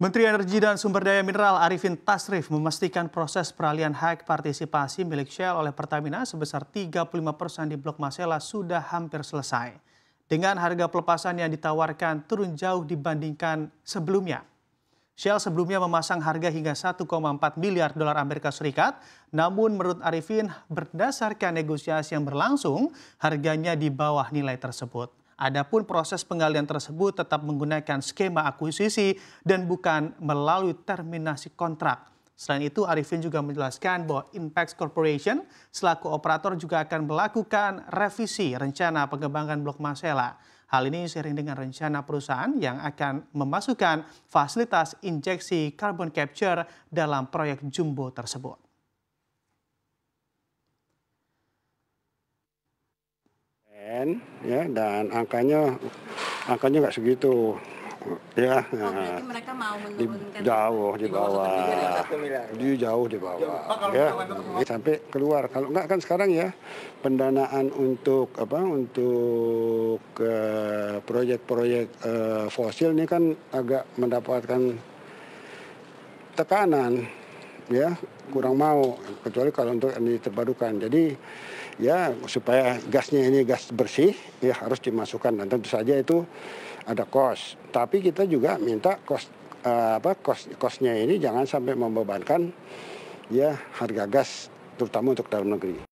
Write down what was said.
Menteri Energi dan Sumber Daya Mineral Arifin Tasrif memastikan proses peralihan hak partisipasi milik Shell oleh Pertamina sebesar 35 persen di Blok Masela sudah hampir selesai. Dengan harga pelepasan yang ditawarkan turun jauh dibandingkan sebelumnya. Shell sebelumnya memasang harga hingga 1,4 miliar dolar Amerika Serikat, namun menurut Arifin berdasarkan negosiasi yang berlangsung, harganya di bawah nilai tersebut. Adapun proses penggalian tersebut tetap menggunakan skema akuisisi dan bukan melalui terminasi kontrak. Selain itu, Arifin juga menjelaskan bahwa Impact Corporation selaku operator juga akan melakukan revisi rencana pengembangan Blok Masela. Hal ini sering dengan rencana perusahaan yang akan memasukkan fasilitas injeksi carbon capture dalam proyek jumbo tersebut. ya dan angkanya angkanya nggak segitu ya oh, nah, mereka mau ya? di, jauh di bawah di jauh oh, ya. di bawah ya sampai keluar kalau nggak kan sekarang ya pendanaan untuk apa untuk proyek eh, proyek-proyek uh, fosil ini kan agak mendapatkan tekanan ya kurang mau kecuali kalau untuk energi terbarukan. Jadi ya supaya gasnya ini gas bersih ya harus dimasukkan dan tentu saja itu ada kos. Tapi kita juga minta kos eh, apa kos kosnya ini jangan sampai membebankan ya harga gas terutama untuk dalam negeri.